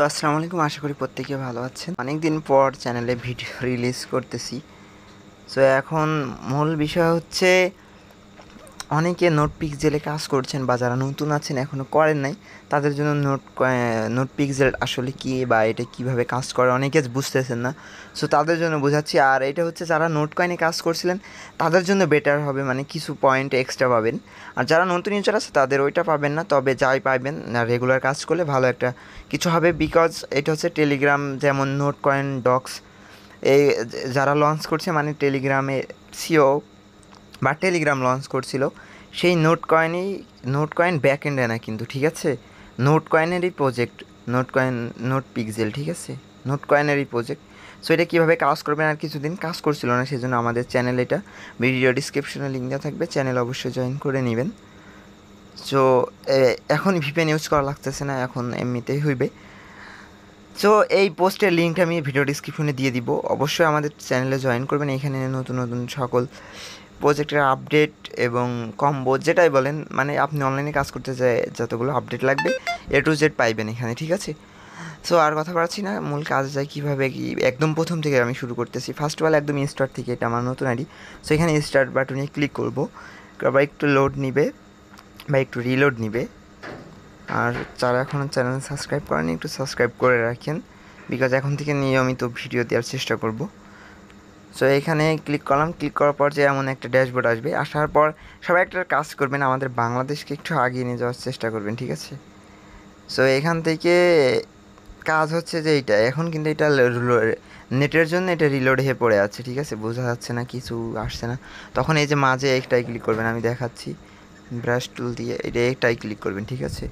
তো আসসালামু আলাইকুম আশা করি প্রত্যেকে ভালো আছেন অনেক দিন পর চ্যানেলে ভিডিও রিলিজ করতেছি সো এখন মূল বিষয় হচ্ছে অনেকে নোট পিক্সেলে কাজ করছেন বা যারা নতুন আছেন এখনও করেন নাই তাদের জন্য নোট নোট পিক্সেল আসলে কী বা এটা কিভাবে কাজ করে অনেকে বুঝতেছেন না সো তাদের জন্য বোঝাচ্ছি আর এটা হচ্ছে যারা নোট কয়েনে কাজ করছিলেন তাদের জন্য বেটার হবে মানে কিছু পয়েন্ট এক্সট্রা পাবেন আর যারা নতুন ইউজার আছে তাদের ওইটা পাবেন না তবে যাই পাবেন রেগুলার কাজ করলে ভালো একটা কিছু হবে বিকজ এটা হচ্ছে টেলিগ্রাম যেমন নোট কয়েন ডক্স এই যারা লঞ্চ করছে মানে টেলিগ্রামে সিও বা টেলিগ্রাম লঞ্চ করছিল সেই নোট কয়েনই নোট কয়েন ব্যাক এন্ডে না কিন্তু ঠিক আছে নোট কয়েনেরই project Notcoin Notpixel ঠিক আছে নোট কয়েনেরই প্রজেক্ট সো এটা কীভাবে কাজ করবেন আর কিছুদিন কাজ করছিল না সেজন্য আমাদের চ্যানেল এটা ভিডিও ডিসক্রিপশনে লিঙ্ক দেওয়া থাকবে চ্যানেল অবশ্যই জয়েন করে নেবেন সো এখন ভিপিএন ইউজ করা লাগতেছে না এখন এমনিতেই হইবে সো এই পোস্টের লিঙ্কটা আমি ভিডিও ডিসক্রিপশনে দিয়ে দিব অবশ্যই আমাদের চ্যানেলে জয়েন করবেন এখানে নতুন নতুন সকল প্রজেক্টের আপডেট এবং কম্বো যেটাই বলেন মানে আপনি অনলাইনে কাজ করতে যায় যতগুলো আপডেট লাগবে এ টু জেড পাইবেন এখানে ঠিক আছে সো আর কথা পারছি না মূল কাজ যায় কীভাবে কি একদম প্রথম থেকে আমি শুরু করতেছি ফার্স্ট অফ অল একদম স্টার্ট থেকে এটা আমার নতুন আইডি সো এখানে স্টার্ট বাটনে ক্লিক করবো বা একটু লোড নিবে বা একটু রিলোড নিবে আর যারা এখনও চ্যানেল সাবস্ক্রাইব করেনি একটু সাবস্ক্রাইব করে রাখেন বিকজ এখন থেকে নিয়মিত ভিডিও দেওয়ার চেষ্টা করবো সো এখানে ক্লিক করলাম ক্লিক করার পর যে এমন একটা ড্যাশবোর্ড আসবে আসার পর সবাই একটা কাজ করবেন আমাদের বাংলাদেশকে একটু আগিয়ে নিয়ে যাওয়ার চেষ্টা করবেন ঠিক আছে সো এখান থেকে কাজ হচ্ছে যে এইটা এখন কিন্তু এটা নেটের জন্য এটা রিলোড হয়ে পড়ে আছে ঠিক আছে বোঝা যাচ্ছে না কিছু আসছে না তখন এই যে মাঝে একটাই ক্লিক করবেন আমি দেখাচ্ছি ব্রাশ টুল দিয়ে এটা একটাই ক্লিক করবেন ঠিক আছে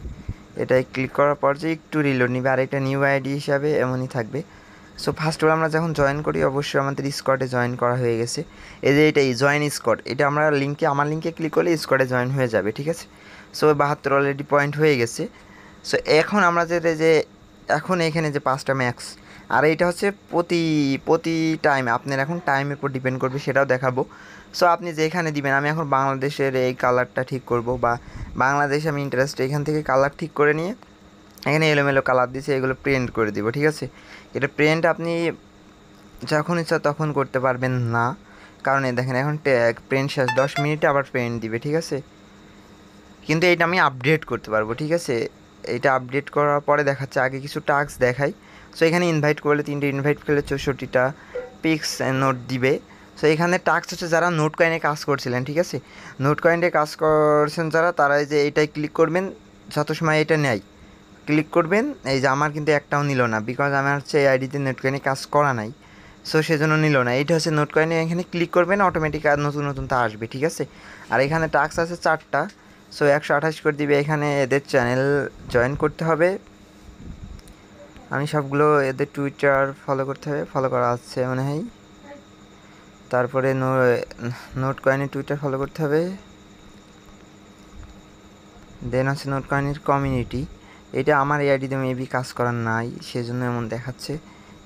এটাই ক্লিক করার পর যে একটু রিলোড নিবে আর একটা নিউ আইডি হিসাবে এমনই থাকবে সো ফার্স্ট ওর আমরা যখন জয়েন করি অবশ্যই আমাদের স্কোয়াডে জয়েন করা হয়ে গেছে এই যে এই জয়েন স্কোয়াড এটা আমরা লিঙ্কে আমার লিঙ্কে ক্লিক করলে স্কোয়াডে জয়েন হয়ে যাবে ঠিক আছে সো বাহাত্তর অলরেডি পয়েন্ট হয়ে গেছে সো এখন আমরা যে যে এখন এখানে যে পাঁচটা ম্যাক্স আর এটা হচ্ছে প্রতি প্রতি টাইম আপনার এখন টাইমের উপর ডিপেন্ড করবে সেটাও দেখাবো সো আপনি যেখানে দিবেন আমি এখন বাংলাদেশের এই কালারটা ঠিক করব বা বাংলাদেশ আমি ইন্টারেস্ট এখান থেকে কালার ঠিক করে নিয়ে এখানে এলোমেলো কালার দিয়েছে এগুলো প্রিন্ট করে দিব ঠিক আছে এটা প্রিন্ট আপনি যখন ইচ্ছা তখন করতে পারবেন না কারণ এই দেখেন এখন প্রিন্ট শেষ দশ মিনিটে আবার প্রিন্ট দিবে ঠিক আছে কিন্তু এটা আমি আপডেট করতে পারবো ঠিক আছে এটা আপডেট করার পরে দেখাচ্ছে আগে কিছু টাস্ক দেখাই সো এখানে ইনভাইট করলে তিনটে ইনভাইট করলে চৌষট্টিটা পিক্স নোট দিবে সো এখানে টাক্স হচ্ছে যারা নোট কয়েনে কাজ করছিলেন ঠিক আছে নোট কয়েনে কাজ করছেন যারা তারা যে এটাই ক্লিক করবেন যত সময় এটা নেয় ক্লিক করবেন এই যে আমার কিন্তু একটাও নিল না বিকজ আমার হচ্ছে এই আইডিতে নেট কয়েনে কাজ করা নাই সো সেজন্য নিল না এইটা হচ্ছে নোট কয়েনে এখানে ক্লিক করবেন অটোমেটিক আর নতুন নতুন তা আসবে ঠিক আছে আর এখানে টাক্স আছে চারটা সো একশো আঠাশ করে দিবে এখানে এদের চ্যানেল জয়েন করতে হবে আমি সবগুলো এদের টুইটার ফলো করতে হবে ফলো করা আছে মনে হয় তারপরে নোট কয়েনের টুইটার ফলো করতে হবে দেন আছে নোট কয়েনের কমিউনিটি এটা আমার এই আইডিতে মেবি কাজ করার নাই সেজন্য এমন দেখাচ্ছে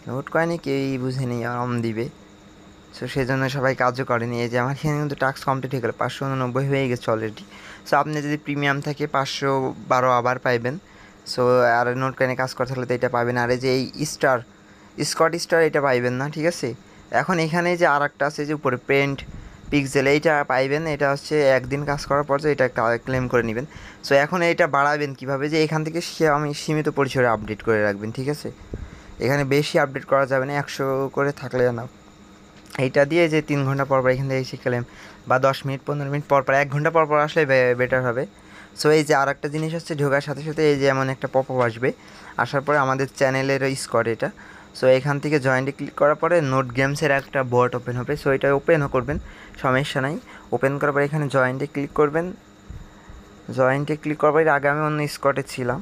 নোট কয়েনি কেউই বুঝে নেই অম দিবে সো সেই জন্য সবাই কাজও করেনি এই যে আমার এখানে কিন্তু টাস্ক কমপ্লিট হয়ে গেল পাঁচশো উননব্বই হয়ে গেছে অলরেডি সো আপনি যদি প্রিমিয়াম থাকে পাঁচশো বারো আবার পাইবেন সো আর নোট কয়েনে কাজ করতে হলে তো এটা পাবেন আর এই যে এই স্টার স্কট স্টার এটা পাইবেন না ঠিক আছে এখন এখানে যে আর একটা আছে যে উপরে পেন্ট পিক্সেল এইটা পাইবেন এটা হচ্ছে একদিন কাজ করার পর যে এটা ক্লেম করে নেবেন সো এখন এটা বাড়াবেন কিভাবে যে এখান থেকে আমি সীমিত পরিসরে আপডেট করে রাখবেন ঠিক আছে এখানে বেশি আপডেট করা যাবে না একশো করে থাকলে না এইটা দিয়ে যে তিন ঘন্টা পর পর এখান থেকে এসে ক্লেম বা দশ মিনিট পনেরো মিনিট পর পর এক ঘন্টা পরপর আসলে বেটার হবে সো এই যে আর একটা জিনিস হচ্ছে ঢোকার সাথে সাথে এই যে এমন একটা পপ আসবে আসার পরে আমাদের চ্যানেলেরও স্কোয়াড এটা সো এখান থেকে জয়েন্টে ক্লিক করার পরে নোট গেমসের একটা বোর্ড ওপেন হবে সো এটা ওপেনও করবেন সমস্যা নাই ওপেন করার পরে এখানে জয়েন্টে ক্লিক করবেন জয়েন্টে ক্লিক করার পরে আগে আমি অন্য স্কটে ছিলাম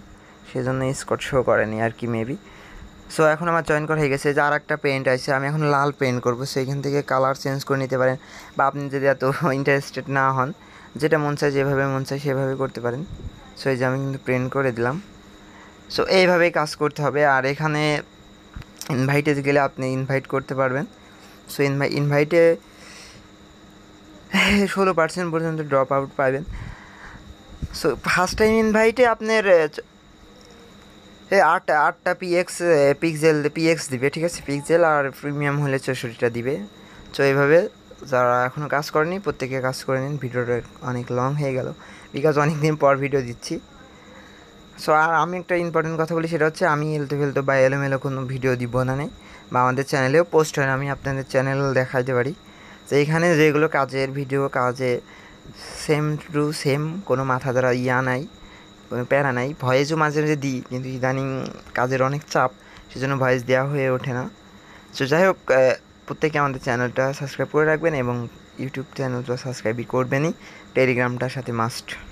সেই জন্য স্কট শো করেনি আর কি মেবি সো এখন আমার জয়েন করা হয়ে গেছে যে আর একটা পেন্ট আছে আমি এখন লাল পেন্ট করবো সেইখান থেকে কালার চেঞ্জ করে নিতে পারেন বা আপনি যদি এত ইন্টারেস্টেড না হন যেটা মন চায় যেভাবে মন চায় সেভাবে করতে পারেন সো এই যে আমি কিন্তু প্রিন্ট করে দিলাম সো এইভাবেই কাজ করতে হবে আর এখানে ইনভাইটে গেলে আপনি ইনভাইট করতে পারবেন সো ইনভাই ইনভাইটে ষোলো পার্সেন্ট পর্যন্ত ড্রপ আউট পাবেন সো ফার্স্ট টাইম ইনভাইটে আপনার আটটা আটটা পিএক্স পিক্সেল পিএক্স দিবে ঠিক আছে পিক্সেল আর প্রিমিয়াম হলে চৌষট্টিটা দিবে তো এইভাবে যারা এখনও কাজ করেনি প্রত্যেকে কাজ করে নিন ভিডিওটা অনেক লং হয়ে গেল বিকজ অনেক দিন পর ভিডিও দিচ্ছি সো আর আমি একটা ইম্পর্টেন্ট কথা বলি সেটা হচ্ছে আমি এলতে ফেলতে বা এলোমেলো কোনো ভিডিও দিব না নেই বা আমাদের চ্যানেলেও পোস্ট হয় না আমি আপনাদের চ্যানেল দেখাইতে পারি তো এখানে যেগুলো কাজের ভিডিও কাজে সেম টু সেম কোনো মাথা ধরা ইয়া নাই কোনো প্যারা নাই ভয়েসও মাঝে মাঝে দিই কিন্তু ইদানিং কাজের অনেক চাপ সেজন্য ভয়েস দেওয়া হয়ে ওঠে না সো যাই হোক প্রত্যেকে আমাদের চ্যানেলটা সাবস্ক্রাইব করে রাখবেন এবং ইউটিউব চ্যানেলটা সাবস্ক্রাইবই করবেনই টেলিগ্রামটার সাথে মাস্ট